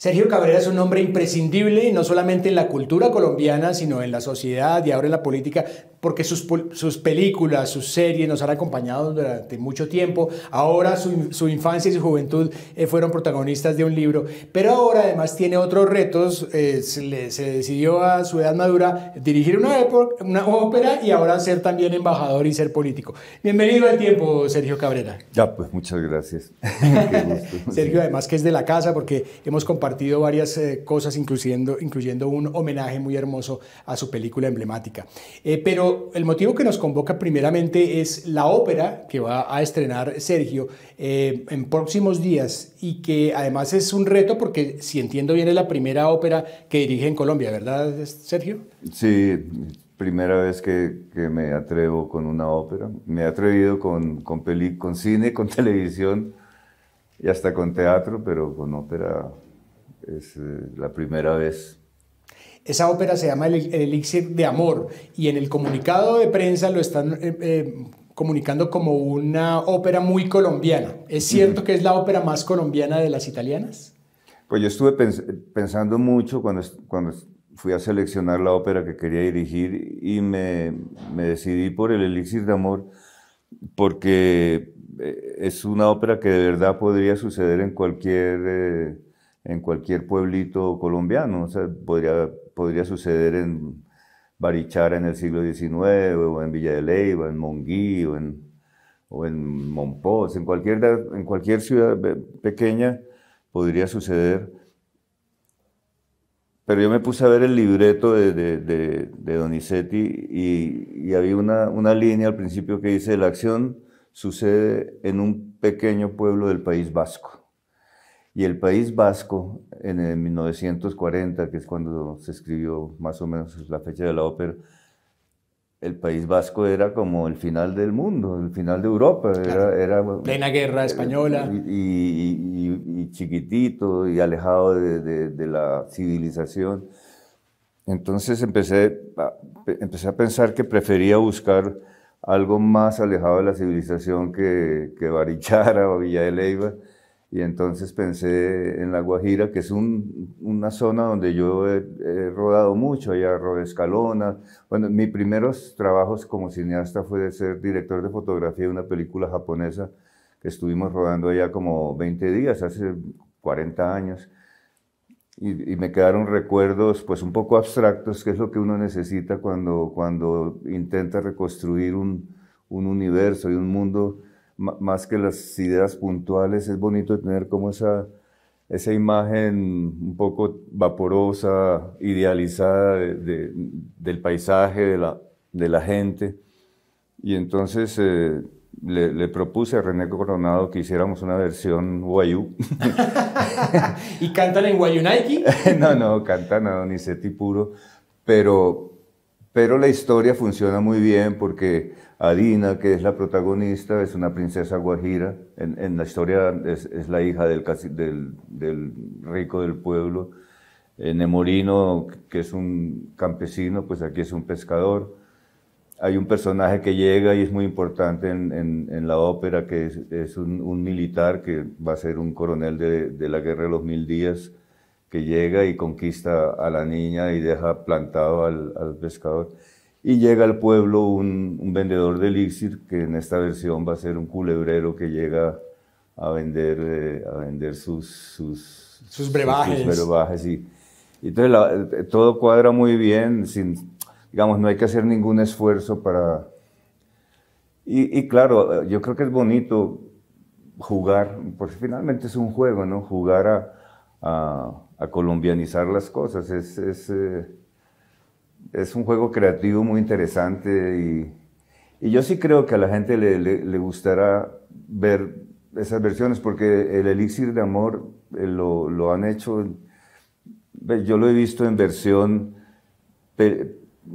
Sergio Cabrera es un hombre imprescindible, no solamente en la cultura colombiana, sino en la sociedad y ahora en la política porque sus, sus películas, sus series nos han acompañado durante mucho tiempo. Ahora su, su infancia y su juventud eh, fueron protagonistas de un libro, pero ahora además tiene otros retos. Eh, se, decidió a su edad madura dirigir una, una ópera y ahora ser también embajador y ser político. Bienvenido al tiempo, Sergio Cabrera. Ya, pues muchas gracias. Sergio, además que es de la casa porque hemos compartido varias eh, cosas, incluyendo, incluyendo un homenaje muy hermoso a su película emblemática. pero el motivo que nos convoca primeramente es la ópera que va a estrenar Sergio eh, en próximos días y que además es un reto porque, si entiendo bien, es la primera ópera que dirige en Colombia, ¿verdad, Sergio? Sí, primera vez que, me atrevo con una ópera. Me he atrevido con, con cine, con televisión y hasta con teatro, pero con ópera es eh, la primera vez. Esa ópera se llama El, Elixir de Amor y en el comunicado de prensa lo están eh, eh, comunicando como una ópera muy colombiana. ¿Es cierto que es la ópera más colombiana de las italianas? Pues yo estuve pensando mucho cuando, cuando fui a seleccionar la ópera que quería dirigir y me, decidí por El Elixir de Amor porque eh, es una ópera que de verdad podría suceder en cualquier, en cualquier pueblito colombiano. O sea, podría podría suceder en Barichara en el siglo XIX, o en Villa de Leyva, en Monguí, o en, o en Monpós, en cualquier, en cualquier ciudad pequeña podría suceder. Pero yo me puse a ver el libreto de, de, Donizetti y, y había una, una línea al principio que dice, la acción sucede en un pequeño pueblo del País Vasco. Y el País Vasco, en 1940, que es cuando se escribió más o menos la fecha de la ópera, el País Vasco era como el final del mundo, el final de Europa. Era, Plena guerra eh, española. Y, chiquitito y alejado de, la civilización. Entonces empecé a, empecé a pensar que prefería buscar algo más alejado de la civilización que, que Barichara o Villa de Leyva. Y entonces pensé en La Guajira, que es una zona donde yo he, rodado mucho, allá rodé escalonas. Bueno, mis primeros trabajos como cineasta fue de ser director de fotografía de una película japonesa que estuvimos rodando allá como 20 días, hace 40 años. Y, me quedaron recuerdos pues un poco abstractos, que es lo que uno necesita cuando, cuando intenta reconstruir un, un universo y un mundo más que las ideas puntuales, es bonito tener como esa, esa imagen un poco vaporosa, idealizada del paisaje, de la, de la gente. Y entonces eh, le, propuse a René Coronado que hiciéramos una versión guayú. ¿Y cantan en wayuunaiki no, no, cantan a Donizetti puro, pero, pero la historia funciona muy bien porque Adina, que es la protagonista, es una princesa guajira. En, la historia es, la hija del, del, rico del pueblo. Eh, Nemorino, que es un campesino, pues aquí es un pescador. Hay un personaje que llega y es muy importante en, la ópera, que es, un, militar que va a ser un coronel de la Guerra de los Mil Días, que llega y conquista a la niña y deja plantado al, pescador. Y llega al pueblo un, vendedor de elixir, que en esta versión va a ser un culebrero que llega a vender, eh, a vender sus, sus, brebajes. y, entonces eh, todo cuadra muy bien, sin, digamos, no hay que hacer ningún esfuerzo para... Y, claro, eh, yo creo que es bonito jugar, porque finalmente es un juego, ¿no? Jugar a a colombianizar las cosas. Es, es, eh, es un juego creativo muy interesante y, y, yo sí creo que a la gente le, le, gustará ver esas versiones porque el elixir de amor eh, lo, lo, han hecho, yo lo he visto en versión...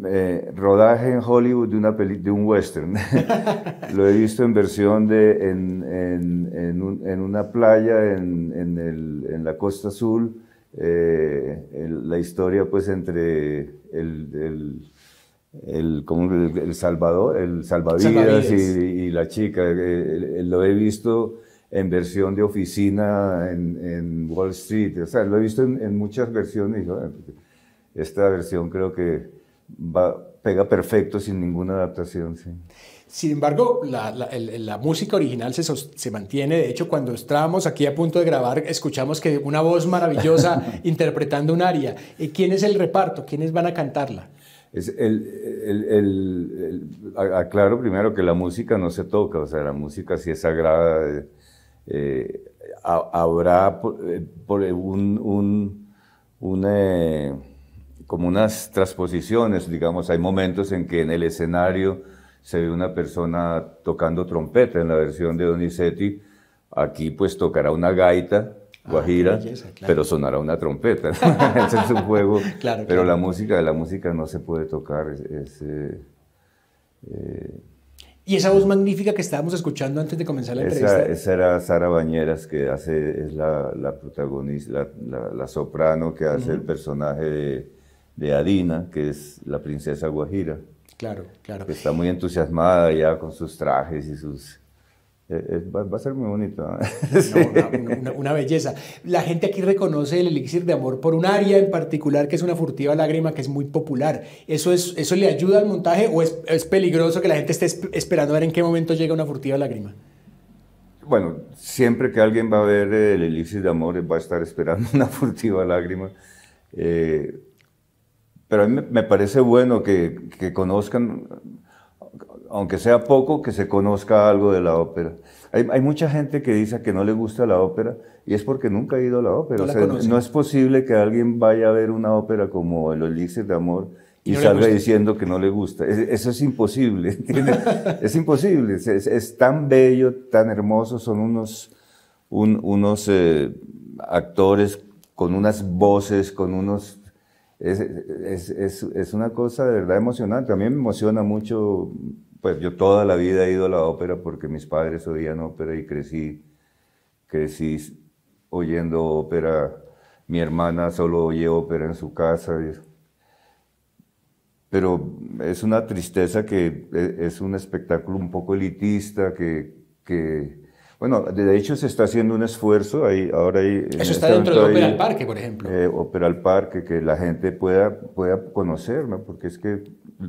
Eh, rodaje en Hollywood de, una peli de un western. lo he visto en versión de en, en, en, una playa en, la costa azul, eh, la historia pues entre el, el, el, salvador, el salvavidas, Y, la chica. Eh, lo he visto en versión de oficina en, Wall Street. O sea, lo he visto en, muchas versiones. Esta versión creo que va, pega perfecto sin ninguna adaptación. Sin embargo, la, música original se, se, mantiene. De hecho, cuando estábamos aquí a punto de grabar, escuchamos que una voz maravillosa interpretando un aria. Eh, ¿Quién es el reparto? ¿Quiénes van a cantarla? Es el, el, el, aclaro primero que la música no se toca, o sea, la música sí es sagrada. Eh, eh, habrá por, un, un, como unas transposiciones, digamos, hay momentos en que en el escenario se ve una persona tocando trompeta en la versión de Donizetti. Aquí pues tocará una gaita, ah, guajira, pero sonará una trompeta. Ese es un juego. pero la música, la música no se puede tocar. Eh, eh. y esa voz magnífica que estábamos escuchando antes de comenzar la entrevista. Esa, era Sara Bañeras, que hace, es la, protagonista, la, soprano que hace el personaje de Adina, que es la princesa guajira. Claro, claro. está muy entusiasmada ya con sus trajes y sus... Eh, eh, va a ser muy bonito. una, belleza. La gente aquí reconoce el elixir de amor por un área en particular que es una furtiva lágrima que es muy popular. ¿Eso, es, eso le ayuda al montaje o es, peligroso que la gente esté esperando a ver en qué momento llega una furtiva lágrima? Bueno, siempre que alguien va a ver el elixir de amor va a estar esperando una furtiva lágrima. Eh, pero a mí me parece bueno que, conozcan, aunque sea poco, que se conozca algo de la ópera. Hay, mucha gente que dice que no le gusta la ópera y es porque nunca ha ido a la ópera. No, es posible que alguien vaya a ver una ópera como El Elixir de Amor y, salga diciendo que no le gusta. eso es imposible. es imposible. Es, tan bello, tan hermoso. Son unos, unos eh, actores con unas voces, con unos es, es, es, es, una cosa de verdad emocionante. A mí me emociona mucho, pues yo toda la vida he ido a la ópera porque mis padres oían ópera y crecí, crecí oyendo ópera. Mi hermana solo oye ópera en su casa. Pero es una tristeza que e, es un espectáculo un poco elitista, que, que bueno, de hecho se está haciendo un esfuerzo. Ahí, ahora hay, Eso este está dentro de al Parque, por ejemplo. Eh, Opera al Parque, que la gente pueda, pueda conocer, porque es que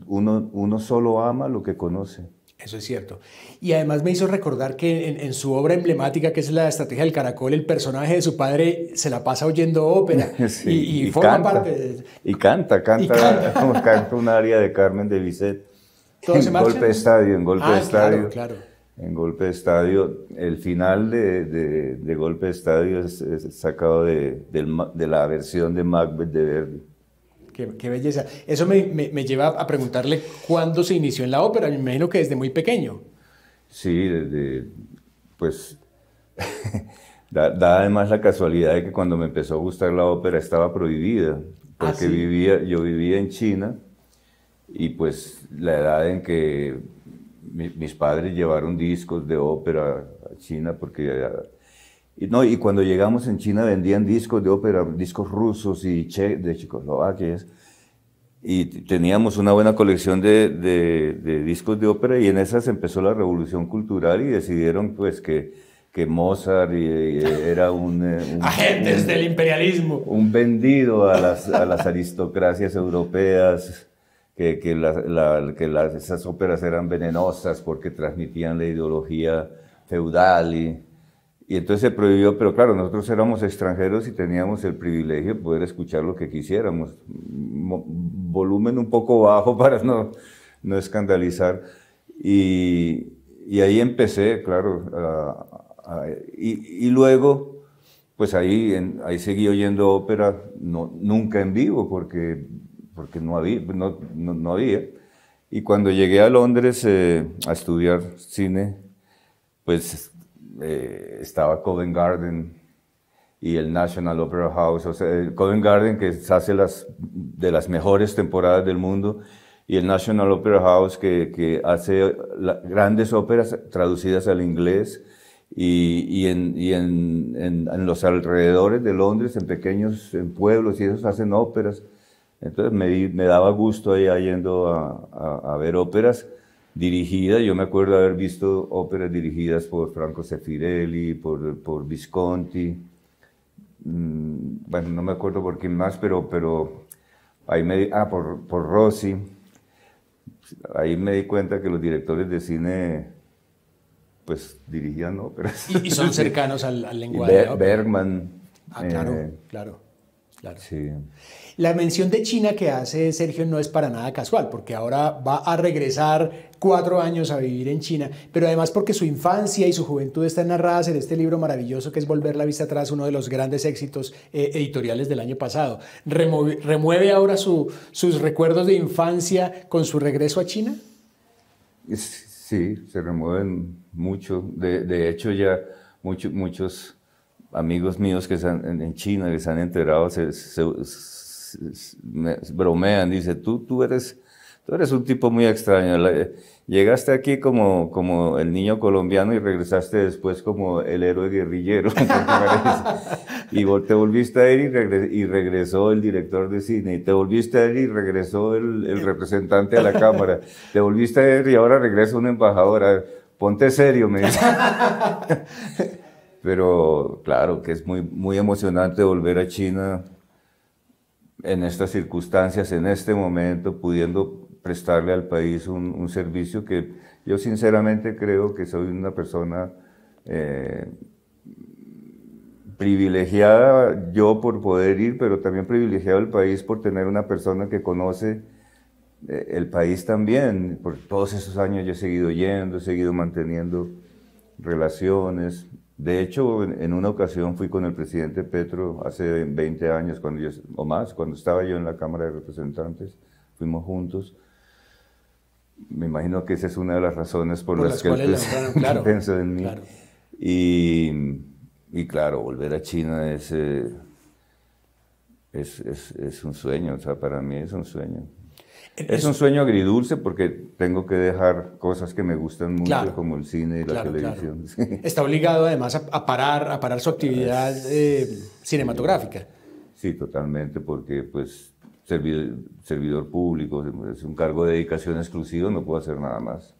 uno, uno solo ama lo que conoce. Eso es cierto. Y además me hizo recordar que en, su obra emblemática, que es la estrategia del caracol, el personaje de su padre se la pasa oyendo ópera y, y, canta, parte Y canta, canta, canta. un área de Carmen de Bizet. en golpe estadio, en golpe de ah, estadio. Claro, claro en Golpe de Estadio. El final de, Golpe de Estadio es, sacado de, la versión de Macbeth de Verdi. Qué, belleza. Eso me, lleva a preguntarle cuándo se inició en la ópera. Me imagino que desde muy pequeño. Sí, desde, pues, da, además la casualidad de que cuando me empezó a gustar la ópera estaba prohibida, ah, porque vivía, yo vivía en China y pues la edad en que mis padres llevaron discos de ópera a China porque... Y, no, y cuando llegamos en China vendían discos de ópera, discos rusos y che, de Checoslovaquia. Y teníamos una buena colección de, discos de ópera y en esas empezó la revolución cultural y decidieron pues que, que Mozart eh, era un, eh, Agentes del imperialismo. Un vendido a las, a las aristocracias europeas que, que, que las, esas óperas eran venenosas porque transmitían la ideología feudal y, y entonces se prohibió, pero claro, nosotros éramos extranjeros y teníamos el privilegio de poder escuchar lo que quisiéramos. Volumen un poco bajo para no, no escandalizar. Y, y ahí empecé, claro. y, y, luego, pues ahí, ahí seguí oyendo ópera, no, nunca en vivo, porque porque no había, no, no, había. Y cuando llegué a Londres eh, a estudiar cine, pues eh, estaba Covent Garden y el National Opera House, o sea, el Covent Garden que hace las, de las mejores temporadas del mundo y el National Opera House que, que hace grandes óperas traducidas al inglés y, y, en, y en, los alrededores de Londres, en pequeños en pueblos y esos hacen óperas. Entonces me, daba gusto ahí yendo a, ver óperas dirigidas. Yo me acuerdo haber visto óperas dirigidas por Franco Sefirelli, por, Visconti. Mm, bueno, no me acuerdo por quién más, pero, pero ahí me... Ah, por, por Rossi. Ahí me di cuenta que los directores de cine pues dirigían óperas. Y, son cercanos al, lenguaje. Bergman. Ah, claro, eh, claro. Sí. La mención de China que hace Sergio no es para nada casual, porque ahora va a regresar cuatro años a vivir en China, pero además porque su infancia y su juventud están narradas en este libro maravilloso que es Volver la vista atrás, uno de los grandes éxitos eh, editoriales del año pasado. Remueve, ahora sus recuerdos de infancia con su regreso a China? Sí, se remueven mucho. De, hecho, ya muchos amigos míos que están en China, que se han enterado, se, bromean, dice, tú, tú, eres, tú eres un tipo muy extraño. llegaste aquí como, como el niño colombiano y regresaste después como el héroe guerrillero. y te volviste a ir y, regresó el director de cine. Y te volviste a ir y regresó el, representante a la cámara. Te volviste a ir y ahora regresa un embajador. Ponte serio, me dice. Pero claro que es muy, muy emocionante volver a China en estas circunstancias, en este momento, pudiendo prestarle al país un, servicio que yo sinceramente creo que soy una persona eh, privilegiada, yo por poder ir, pero también privilegiado el país por tener una persona que conoce eh, el país también. Por todos esos años yo he seguido yendo, he seguido manteniendo relaciones, de hecho, en una ocasión fui con el presidente Petro hace 20 años cuando o más, cuando estaba yo en la Cámara de Representantes, fuimos juntos. Me imagino que esa es una de las razones por, las, que el pensó en mí. Y, y, claro, volver a China es, eh, es, es, es un sueño, o sea, para mí es un sueño. Es un sueño agridulce porque tengo que dejar cosas que me gustan mucho, como el cine y la televisión. Está obligado además a, parar, a parar su actividad eh, cinematográfica. Sí, totalmente, porque pues servidor, servidor público, es un cargo de dedicación exclusivo, no puedo hacer nada más.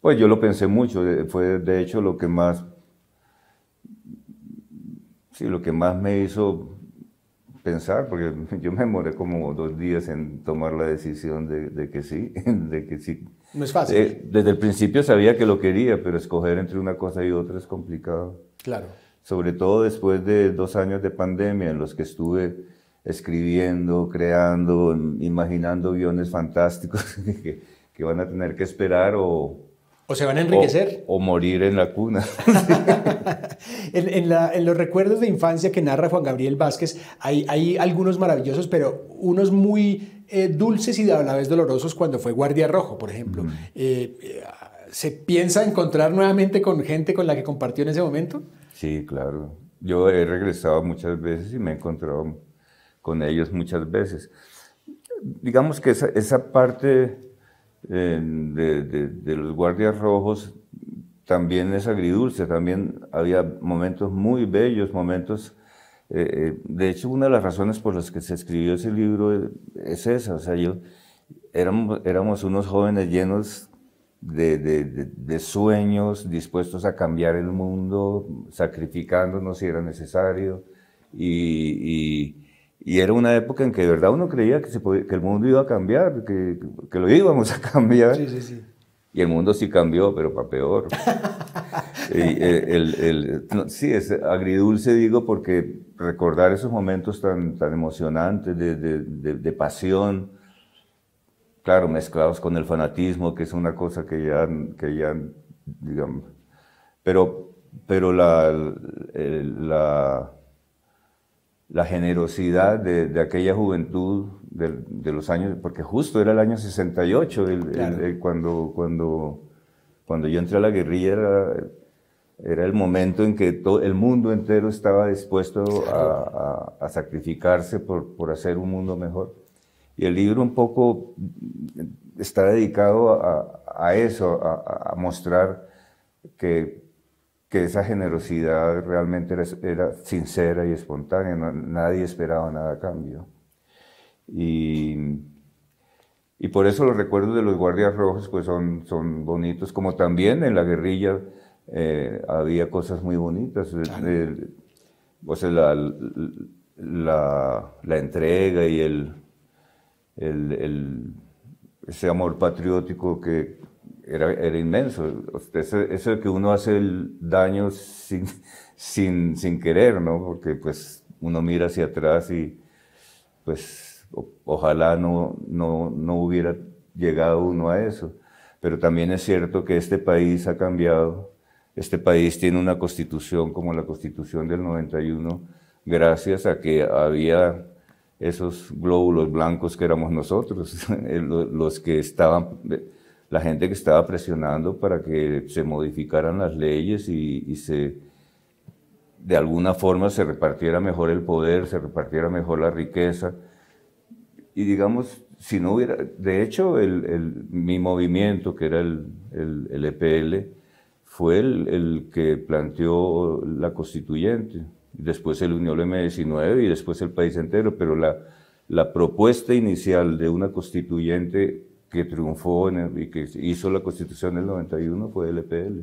Pues yo lo pensé mucho, fue de hecho lo que más, sí, lo que más me hizo pensar, porque yo me demoré como dos días en tomar la decisión de, que sí, de que sí. No es fácil. Eh, desde el principio sabía que lo quería, pero escoger entre una cosa y otra es complicado. Claro. Sobre todo después de dos años de pandemia en los que estuve escribiendo, creando, imaginando guiones fantásticos que van a tener que esperar o, o se van a enriquecer. O, morir en la cuna. en, los recuerdos de infancia que narra Juan Gabriel Vázquez hay, algunos maravillosos, pero unos muy eh, dulces y a la vez dolorosos cuando fue Guardia Rojo, por ejemplo. Mm. Eh, eh, ¿Se piensa encontrar nuevamente con gente con la que compartió en ese momento? Sí, claro. Yo he regresado muchas veces y me he encontrado con ellos muchas veces. Digamos que esa parte de, los guardias rojos también es agridulce, también había momentos muy bellos, momentos... Eh, eh, de hecho, una de las razones por las que se escribió ese libro eh, es esa, o sea, yo éramos, éramos unos jóvenes llenos de, de, sueños, dispuestos a cambiar el mundo, sacrificándonos si era necesario, y, y era una época en que de verdad uno creía que, se el mundo iba a cambiar, que, que lo íbamos a cambiar. Sí, sí, sí. Y el mundo sí cambió, pero para peor. Eh, sí, es agridulce, digo, porque recordar esos momentos tan, tan emocionantes de, de, de, pasión, claro, mezclados con el fanatismo, que es una cosa que ya, que ya digamos, pero, pero la, la la generosidad de, aquella juventud de, los años, porque justo era el año 68, cuando, cuando, cuando yo entré a la guerrilla era, era el momento en que todo el mundo entero estaba dispuesto a, a, sacrificarse por, por, hacer un mundo mejor. Y el libro un poco está dedicado a, a eso, a, mostrar que que esa generosidad realmente era, sincera y espontánea, nadie esperaba nada a cambio. Y, por eso los recuerdos de los guardias rojos pues son, son bonitos, como también en la guerrilla eh, había cosas muy bonitas. Eh, eh, la, entrega y ese amor patriótico que, era, era inmenso. Eso, es que uno hace el daño sin, sin, sin, querer, ¿no? Porque pues uno mira hacia atrás y pues ojalá no, no, no hubiera llegado uno a eso. Pero también es cierto que este país ha cambiado. Este país tiene una constitución como la constitución del 91, gracias a que había esos glóbulos blancos que éramos nosotros, los que estaban la gente que estaba presionando para que se modificaran las leyes y, se, de alguna forma se repartiera mejor el poder, se repartiera mejor la riqueza. Y digamos, si no hubiera, de hecho, el, mi movimiento, que era el, el EPL, e fue el, que planteó la constituyente. Después el Unión unió M19 y después el país entero, pero la, la propuesta inicial de una constituyente que triunfó y que hizo la constitución del 91 fue el EPL.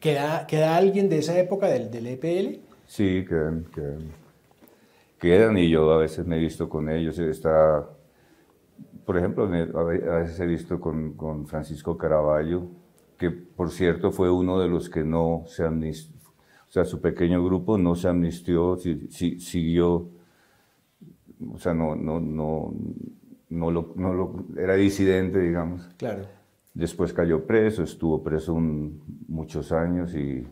¿Queda, queda alguien de esa época del, del EPL? Sí, quedan, quedan, quedan. y yo a veces me he visto con ellos. Está, por ejemplo, a veces he visto con, con Francisco Caraballo, que por cierto fue uno de los que no se amnistió, o sea, su pequeño grupo no se amnistió, siguió, o sea, no, no, no lo, era disidente, digamos. Claro. Después cayó preso, estuvo preso muchos años y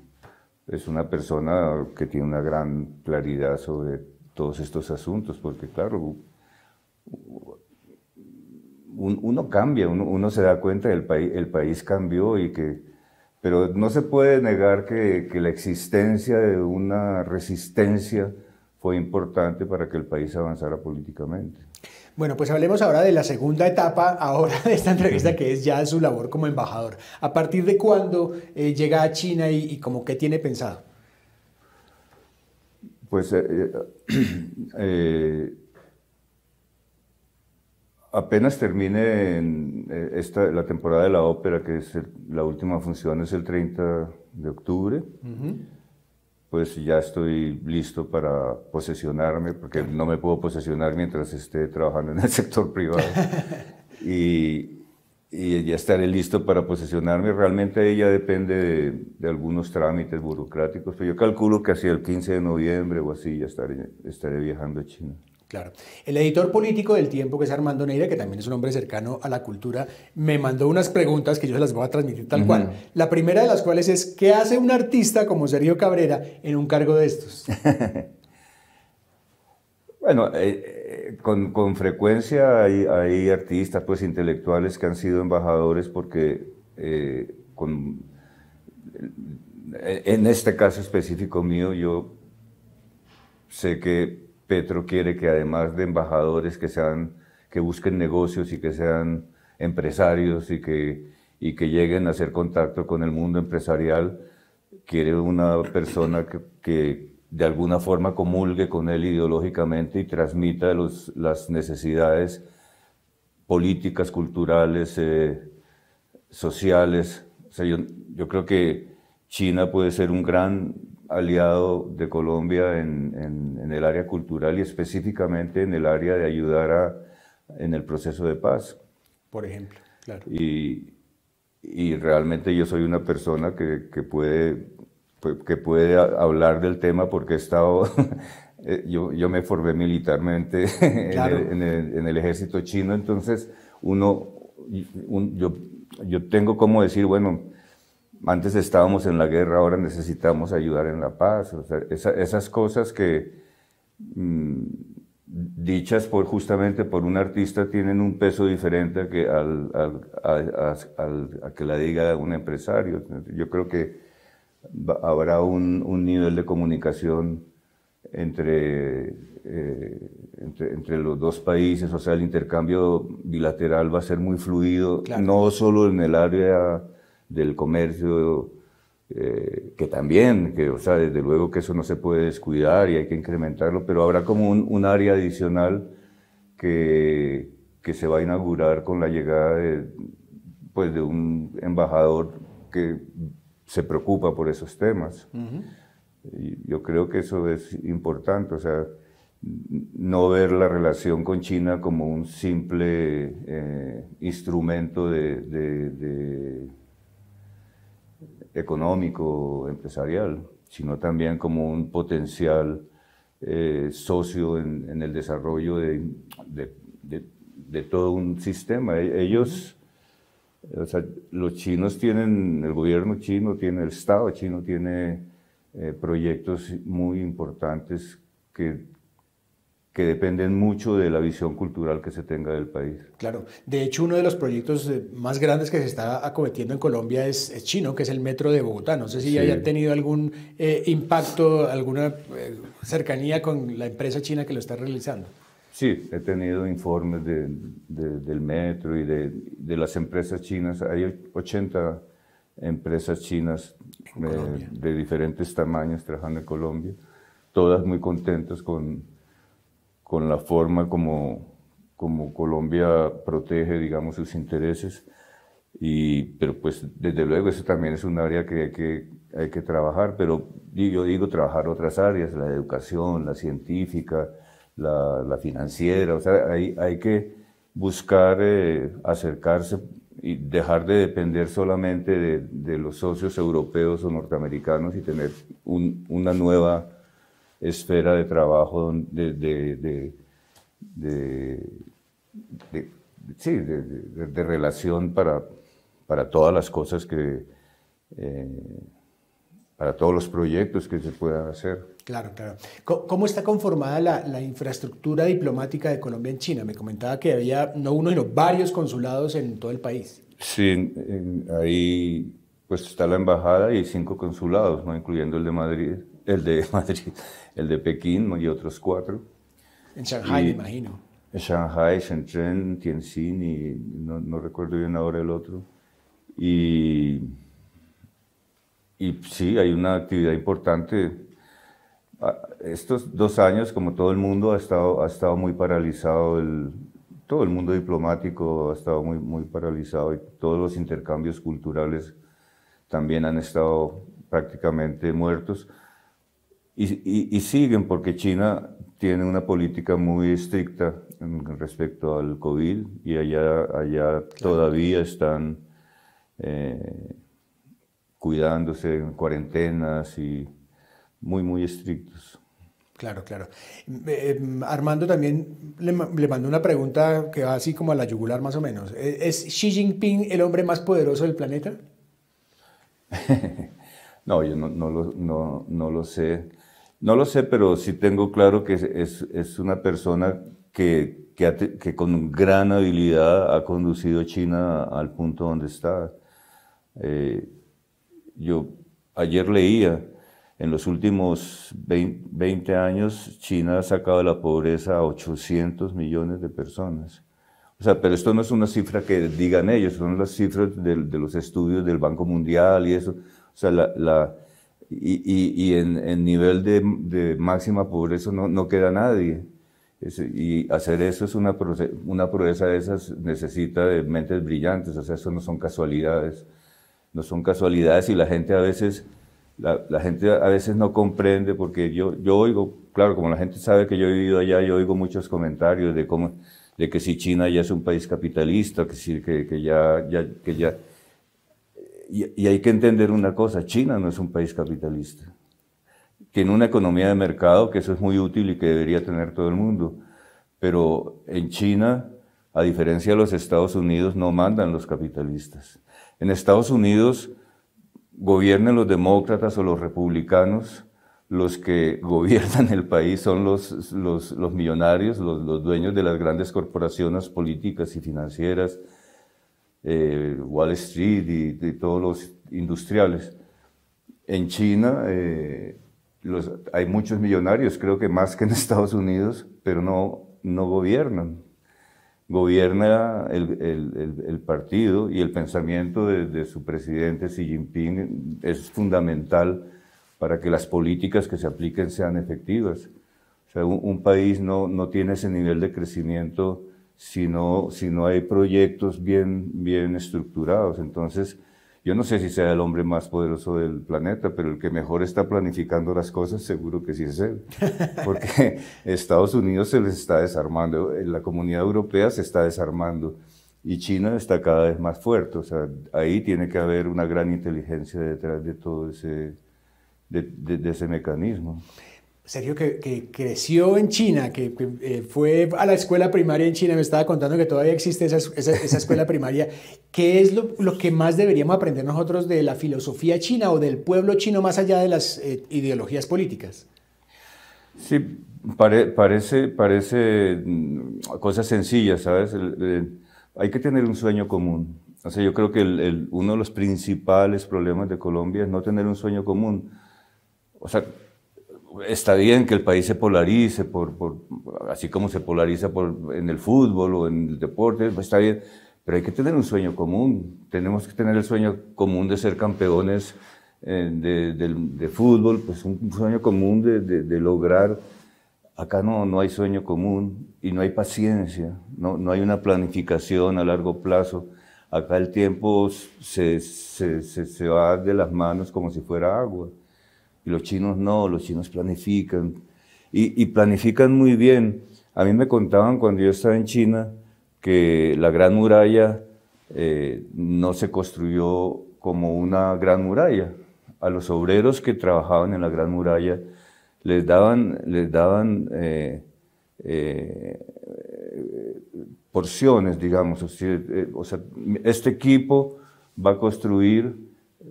es una persona que tiene una gran claridad sobre todos estos asuntos, porque claro, uno cambia, uno, se da cuenta del país, el país cambió y que, pero no se puede negar que, que la existencia de una resistencia fue importante para que el país avanzara políticamente. Bueno, pues hablemos ahora de la segunda etapa, ahora de esta entrevista, que es ya su labor como embajador. ¿A partir de cuándo eh, llega a China y, como qué tiene pensado? Pues eh, eh, apenas termine esta, la temporada de la ópera, que es la última función, es el 30 de octubre pues ya estoy listo para posesionarme, porque no me puedo posesionar mientras esté trabajando en el sector privado. y, ya estaré listo para posesionarme. Realmente ella depende de, algunos trámites burocráticos, pero yo calculo que hacia el 15 de noviembre o así ya estaré, estaré viajando a China. Claro. El editor político del tiempo, que es Armando Neira, que también es un hombre cercano a la cultura, me mandó unas preguntas que yo se las voy a transmitir tal cual. La primera de las cuales es, ¿qué hace un artista como Sergio Cabrera en un cargo de estos? bueno, eh, eh, con, frecuencia hay, artistas, pues intelectuales que han sido embajadores porque eh, en este caso específico mío yo sé que Petro quiere que además de embajadores que sean, que busquen negocios y que sean empresarios y que, y que lleguen a hacer contacto con el mundo empresarial, quiere una persona que, de alguna forma comulgue con él ideológicamente y transmita los, las necesidades políticas, culturales, eh, sociales. yo creo que China puede ser un gran aliado de Colombia en, el área cultural y específicamente en el área de ayudar a, en el proceso de paz. Por ejemplo, claro. Y, realmente yo soy una persona que, puede, que puede pues, hablar del tema porque he estado... Eh, yo, yo, me formé militarmente en, el, ejército chino, entonces uno, yo, yo tengo como decir, bueno, antes estábamos en la guerra, ahora necesitamos ayudar en la paz. esas cosas que mm, dichas por, justamente por un artista tienen un peso diferente a que, que la diga un empresario. Yo creo que habrá un, nivel de comunicación eh, entre, entre, los dos países, o sea, el intercambio bilateral va a ser muy fluido, no solo en el área del comercio, eh, que también, que, o sea, desde luego que eso no se puede descuidar y hay que incrementarlo, pero habrá como un, área adicional que, se va a inaugurar con la llegada de, pues, de un embajador que se preocupa por esos temas. yo creo que eso es importante, o sea, no ver la relación con China como un simple eh, instrumento de económico, empresarial, sino también como un potencial eh, socio en, el desarrollo de, todo un sistema. E, ellos, o sea, los chinos tienen, el gobierno chino tiene, el Estado chino tiene eh, proyectos muy importantes que, que dependen mucho de la visión cultural que se tenga del país. Claro, de hecho uno de los proyectos eh, más grandes que se está acometiendo en Colombia es, chino, que es el metro de Bogotá. No sé si haya tenido algún eh, impacto, alguna eh, cercanía con la empresa china que lo está realizando. Sí, he tenido informes del metro y de, las empresas chinas. Hay 80 empresas chinas de diferentes tamaños trabajando en Colombia, todas muy contentas con con la forma como, como Colombia protege, digamos, sus intereses. Y, pero pues desde luego eso también es un área que hay que, hay que trabajar, pero yo digo trabajar otras áreas, la educación, la científica, la, financiera, o sea, hay, hay que buscar eh, acercarse y dejar de depender solamente de, de, los socios europeos o norteamericanos y tener una nueva esfera de trabajo de, de, relación para, para todas las cosas que, eh, para todos los proyectos que se puedan hacer. Claro, claro. ¿Cómo está conformada la, infraestructura diplomática de Colombia en China? Me comentaba que había no uno, sino varios consulados en todo el país. Sí, ahí pues está la embajada y cinco consulados, ¿no? incluyendo el de Madrid el de Madrid, el de Pekín y otros cuatro. En Shanghai, me imagino. En Shanghai, Shenzhen, Tianjin y no, recuerdo bien ahora el otro. Y, y sí, hay una actividad importante. Ah, estos dos años, como todo el mundo, ha estado, ha estado muy paralizado el, todo el mundo diplomático ha estado muy, muy paralizado y todos los intercambios culturales también han estado prácticamente muertos. Y, siguen porque China tiene una política muy estricta respecto al COVID y allá, allá todavía están eh, cuidándose en cuarentenas y muy, muy estrictos. Claro, claro. Eh, eh, Armando también le, le mando una pregunta que va así como a la yugular más o menos. ¿Es Xi Jinping el hombre más poderoso del planeta? no, yo no, lo, no, no lo sé. No lo sé, pero sí tengo claro que es, una persona que, con gran habilidad ha conducido China al punto donde está. Eh, yo ayer leía, en los últimos 20, años China ha sacado de la pobreza a 800 millones de personas. O sea, pero esto no es una cifra que digan ellos, son las cifras de, los estudios del Banco Mundial y eso. O sea, la, y, en, en, nivel de, máxima pobreza no, no queda nadie. y hacer eso es una, una proeza de esas, necesita de mentes brillantes, o sea, eso no son casualidades, no son casualidades y la gente a veces, la, gente a veces no comprende porque yo, yo oigo, claro, como la gente sabe que yo he vivido allá, yo oigo muchos comentarios de cómo, de que si China ya es un país capitalista, que si, que, ya, ya, que ya, y, hay que entender una cosa, China no es un país capitalista. Tiene una economía de mercado que eso es muy útil y que debería tener todo el mundo. Pero en China, a diferencia de los Estados Unidos, no mandan los capitalistas. En Estados Unidos gobiernan los demócratas o los republicanos, los que gobiernan el país son los, millonarios, los, dueños de las grandes corporaciones políticas y financieras, eh, Wall Street y, todos los industriales. En China eh, los, hay muchos millonarios, creo que más que en Estados Unidos, pero no, no gobiernan. Gobierna el, partido y el pensamiento de, su presidente Xi Jinping es fundamental para que las políticas que se apliquen sean efectivas. un, un país no, no tiene ese nivel de crecimiento si no, si no hay proyectos bien, bien estructurados. Entonces, yo no sé si sea el hombre más poderoso del planeta, pero el que mejor está planificando las cosas seguro que sí es él. Porque Estados Unidos se les está desarmando, eh, la comunidad europea se está desarmando y China está cada vez más fuerte. O sea, ahí tiene que haber una gran inteligencia detrás de todo ese, de, de ese mecanismo. Sergio, que, creció en China, que, eh, fue a la escuela primaria en China, me estaba contando que todavía existe esa, escuela primaria. ¿Qué es lo, que más deberíamos aprender nosotros de la filosofía china o del pueblo chino más allá de las eh, ideologías políticas? Sí, parece, parece mm, cosas sencillas, ¿sabes? hay que tener un sueño común. O sea, yo creo que uno de los principales problemas de Colombia es no tener un sueño común. O sea, está bien que el país se polarice, por, así como se polariza en el fútbol o en el deporte, pues está bien, pero hay que tener un sueño común. Tenemos que tener el sueño común de ser campeones eh, de, fútbol, pues un sueño común de, lograr. Acá no, no hay sueño común y no hay paciencia, no, hay una planificación a largo plazo. Acá el tiempo se, se va de las manos como si fuera agua los chinos no, los chinos planifican y, planifican muy bien. A mí me contaban cuando yo estaba en China que la gran muralla eh, no se construyó como una gran muralla. A los obreros que trabajaban en la gran muralla les daban, les daban eh, eh, porciones, digamos. O sea, este equipo va a construir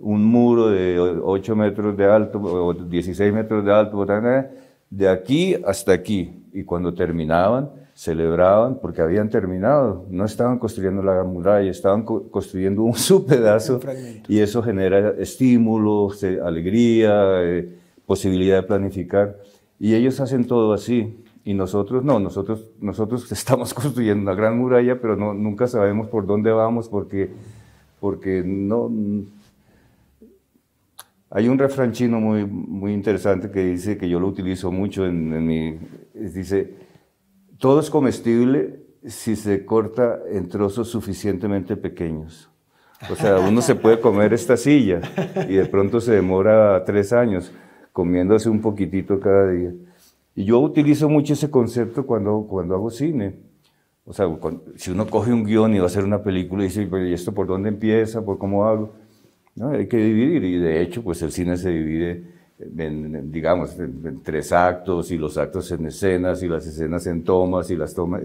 un muro de 8 metros de alto, o 16 metros de alto, de aquí hasta aquí. Y cuando terminaban, celebraban porque habían terminado, no estaban construyendo la gran muralla, estaban construyendo un su pedazo y eso genera estímulos, alegría, eh, posibilidad de planificar y ellos hacen todo así y nosotros no, nosotros, nosotros estamos construyendo una gran muralla pero nunca sabemos por dónde vamos porque, porque no, hay un refrán chino muy, muy interesante que dice, que yo lo utilizo mucho en, mi... Dice, todo es comestible si se corta en trozos suficientemente pequeños. O sea, uno se puede comer esta silla y de pronto se demora tres años comiéndose un poquitito cada día. Y yo utilizo mucho ese concepto cuando, cuando hago cine. O sea, si uno coge un guión y va a hacer una película y dice, ¿y esto por dónde empieza? ¿Por cómo hago? Hay que dividir y de hecho pues el cine se divide en, digamos, en, tres actos y los actos en escenas y las escenas en tomas y las tomas.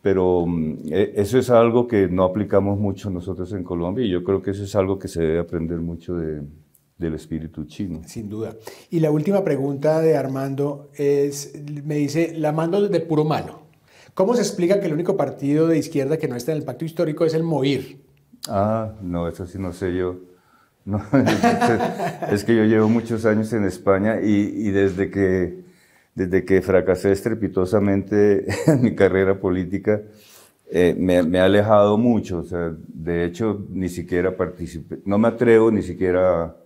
pero mm, e, eso es algo que no aplicamos mucho nosotros en Colombia y yo creo que eso es algo que se debe aprender mucho del espíritu chino. Sin duda. Y la última pregunta de Armando es, me dice, la mando de puro malo. ¿Cómo se explica que el único partido de izquierda que no está en el pacto histórico es el MOIR? Ah, no, eso sí no sé yo. No, es que yo llevo muchos años en España y, desde, que, desde que fracasé estrepitosamente en mi carrera política, eh, me, he ha alejado mucho. de hecho, ni siquiera participé, no me atrevo ni siquiera,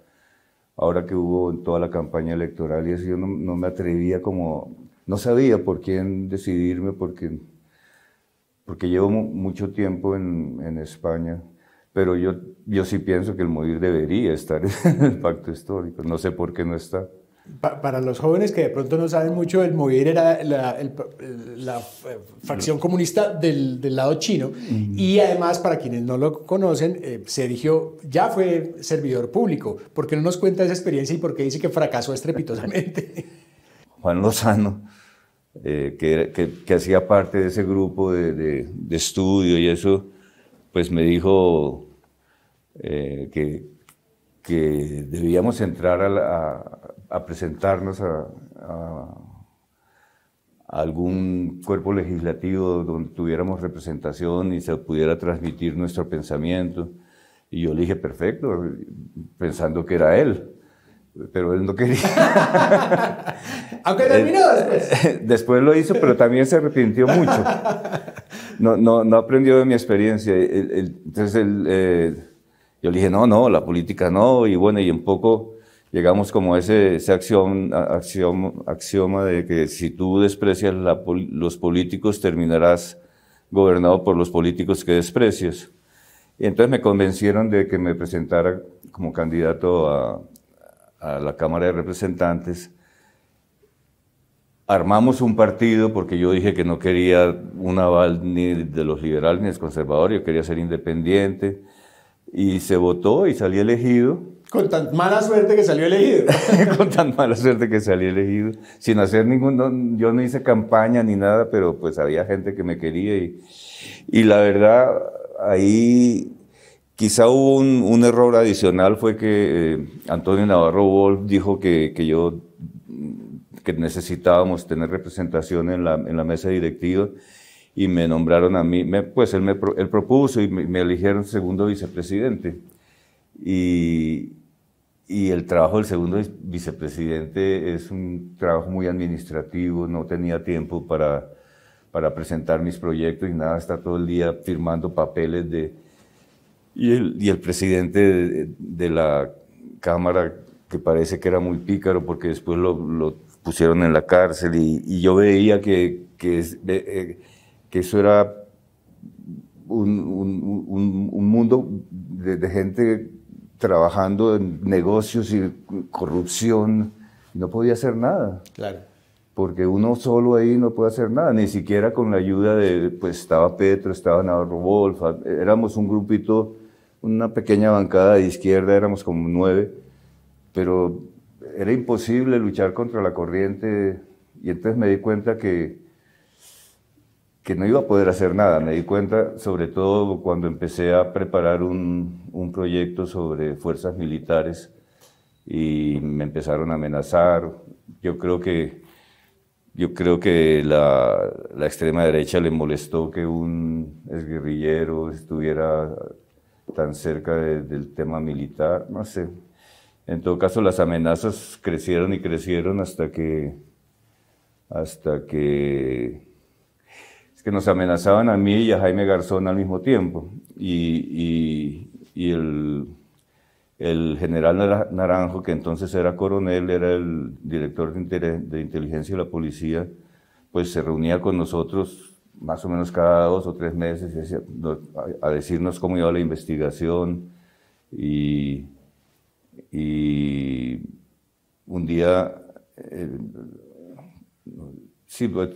ahora que hubo en toda la campaña electoral y eso, yo no, me atrevía como, no sabía por quién decidirme, porque, porque llevo mucho tiempo en, en España. Pero yo, yo sí pienso que el Movir debería estar en el pacto histórico. No sé por qué no está. para los jóvenes que de pronto no saben mucho, el Movir era la, facción comunista del, del lado chino. Y además, para quienes no lo conocen, se eh, Sergio ya fue servidor público. ¿Por qué no nos cuenta esa experiencia y por qué dice que fracasó estrepitosamente? Juan Lozano. Eh, que, que, hacía parte de ese grupo de, de, de, estudio y eso, pues me dijo eh, que, que, debíamos entrar a, presentarnos a, algún cuerpo legislativo donde tuviéramos representación y se pudiera transmitir nuestro pensamiento. Y yo le dije, perfecto, pensando que era él. Pero él no quería. Aunque terminó después. Después lo hizo, pero también se arrepintió mucho no, no, no aprendió de mi experiencia. entonces eh, yo le dije, no, no, la política no, y bueno, y un poco llegamos como a ese, axioma, de que si tú desprecias a los políticos, terminarás gobernado por los políticos que desprecias. entonces me convencieron de que me presentara como candidato a la Cámara de Representantes armamos un partido porque yo dije que no quería un aval ni de los liberales ni de los conservadores, yo quería ser independiente. Y se votó y salí elegido. Con tan mala suerte que salió elegido. Con tan mala suerte que salí elegido. Sin hacer ningún... Yo no hice campaña ni nada, pero pues había gente que me quería. Y, y la verdad, ahí quizá hubo un, error adicional, fue que eh, Antonio Navarro Wolf dijo que, que yo que necesitábamos tener representación en la, en la mesa directiva y me nombraron a mí, me, pues él me propuso y me, eligieron segundo vicepresidente. Y, y el trabajo del segundo vicepresidente es un trabajo muy administrativo, no tenía tiempo para, para presentar mis proyectos y nada, está todo el día firmando papeles de... Y el, y el presidente de, la Cámara, que parece que era muy pícaro porque después lo, lo pusieron en la cárcel y, yo veía que, que, eh, que eso era un, un, mundo de, gente trabajando en negocios y corrupción y no podía hacer nada. Claro. Porque uno solo ahí no puede hacer nada, ni siquiera con la ayuda de, pues estaba Petro, estaba Navarro Wolf, éramos un grupito, una pequeña bancada de izquierda, éramos como nueve, pero era imposible luchar contra la corriente y entonces me di cuenta que, que no iba a poder hacer nada. Me di cuenta, sobre todo cuando empecé a preparar un, proyecto sobre fuerzas militares y me empezaron a amenazar. Yo creo que, yo creo que la, extrema derecha le molestó que un exguerrillero estuviera tan cerca del tema militar, no sé, en todo caso, las amenazas crecieron y crecieron hasta que, hasta que, es que nos amenazaban a mí y a Jaime Garzón al mismo tiempo. Y, el, el, general Naranjo, que entonces era coronel, era el director de, de inteligencia de la policía, pues se reunía con nosotros más o menos cada dos o tres meses a decirnos cómo iba la investigación y y un día, eh, pues,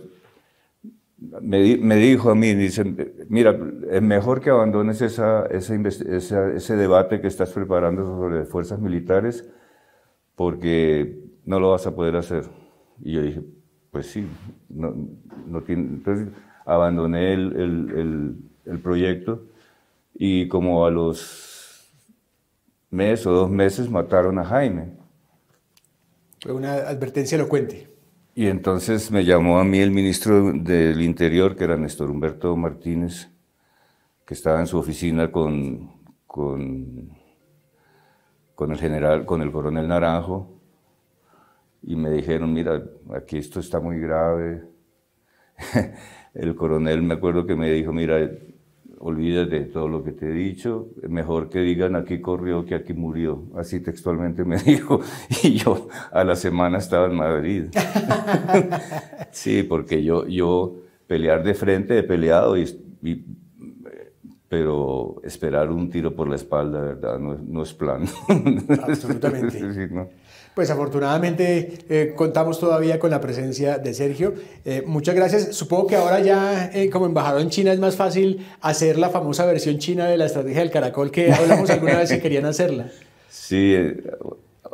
me, dijo a mí, dice, mira, es mejor que abandones esa, ese debate que estás preparando sobre fuerzas militares porque no lo vas a poder hacer. Y yo dije, pues sí, no, tiene, entonces abandoné el, el proyecto y como a los mes o dos meses mataron a Jaime. Fue una advertencia elocuente. Y entonces me llamó a mí el ministro del Interior, que era Néstor Humberto Martínez, que estaba en su oficina con, con, con el general, con el coronel Naranjo, y me dijeron, mira, aquí esto está muy grave. el coronel me acuerdo que me dijo, mira, olvídate de todo lo que te he dicho, mejor que digan aquí corrió que aquí murió. Así textualmente me dijo. Y yo a la semana estaba en Madrid. sí, porque yo, yo pelear de frente he peleado y pero esperar un tiro por la espalda, ¿verdad? No, es plan. Absolutamente. Pues afortunadamente eh, contamos todavía con la presencia de Sergio. Eh, muchas gracias. Supongo que ahora ya eh, como embajador en China es más fácil hacer la famosa versión china de la estrategia del caracol que hablamos alguna vez que querían hacerla. Sí,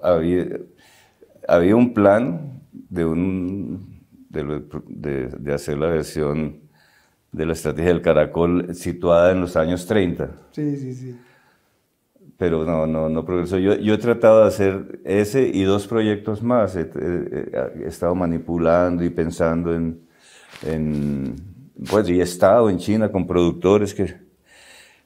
había, un plan de, un, de hacer la versión de la estrategia del caracol situada en los años 30. Sí, sí, sí. Pero no, no, no progresó. Yo, yo he tratado de hacer ese y dos proyectos más. He, estado manipulando y pensando en, en, Pues, y he estado en China con productores que...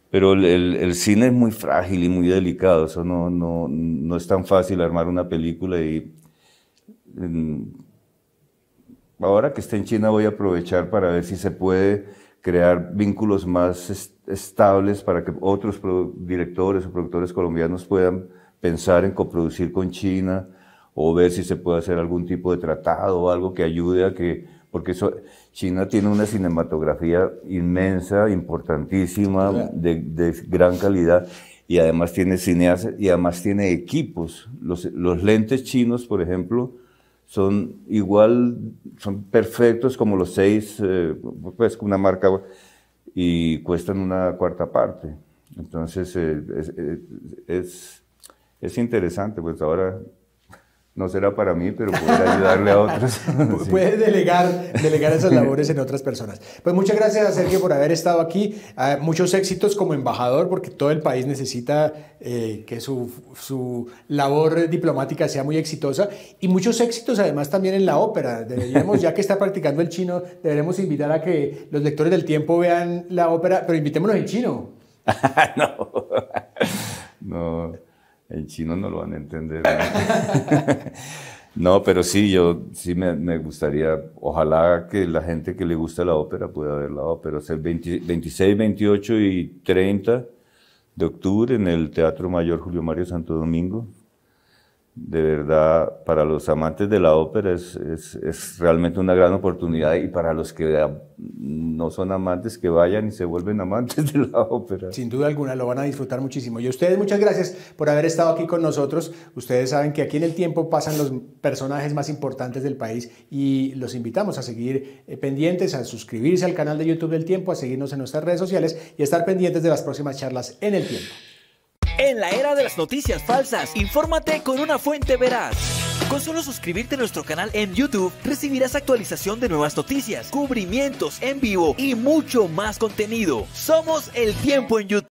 Pero el, el, cine es muy frágil y muy delicado. Eso no, no, no es tan fácil armar una película y... Mm, ahora que esté en China voy a aprovechar para ver si se puede crear vínculos más estables para que otros directores o productores colombianos puedan pensar en coproducir con China o ver si se puede hacer algún tipo de tratado o algo que ayude a que, porque China tiene una cinematografía inmensa, importantísima, de, gran calidad y además tiene cineas y además tiene equipos. Los, los lentes chinos, por ejemplo, son igual, son perfectos como los seis, eh, pues una marca, y cuestan una cuarta parte. Entonces, eh, eh, es, es, interesante, pues ahora no será para mí, pero poder ayudarle a otros. Puede delegar, delegar esas labores en otras personas. Pues muchas gracias a Sergio por haber estado aquí. Ah, muchos éxitos como embajador, porque todo el país necesita eh, que su, labor diplomática sea muy exitosa. Y muchos éxitos además también en la ópera. ya que está practicando el chino, deberemos invitar a que los lectores del tiempo vean la ópera, pero invitémonos en chino. no. no en chino no lo van a entender. No, pero sí, yo sí me, gustaría, ojalá que la gente que le gusta la ópera pueda ver la ópera. O el 26, 28 y 30 de octubre en el Teatro Mayor Julio Mario Santo Domingo de verdad, para los amantes de la ópera es, realmente una gran oportunidad y para los que ah, no son amantes, que vayan y se vuelven amantes de la ópera. Sin duda alguna, lo van a disfrutar muchísimo. Y a ustedes, muchas gracias por haber estado aquí con nosotros. Ustedes saben que aquí en el tiempo pasan los personajes más importantes del país y los invitamos a seguir eh, pendientes, a suscribirse al canal de YouTube del tiempo, a seguirnos en nuestras redes sociales y a estar pendientes de las próximas charlas en el tiempo. En la era de las noticias falsas, infórmate con una fuente veraz. Con solo suscribirte a nuestro canal en YouTube, recibirás actualización de nuevas noticias, cubrimientos en vivo y mucho más contenido. Somos El Tiempo en YouTube.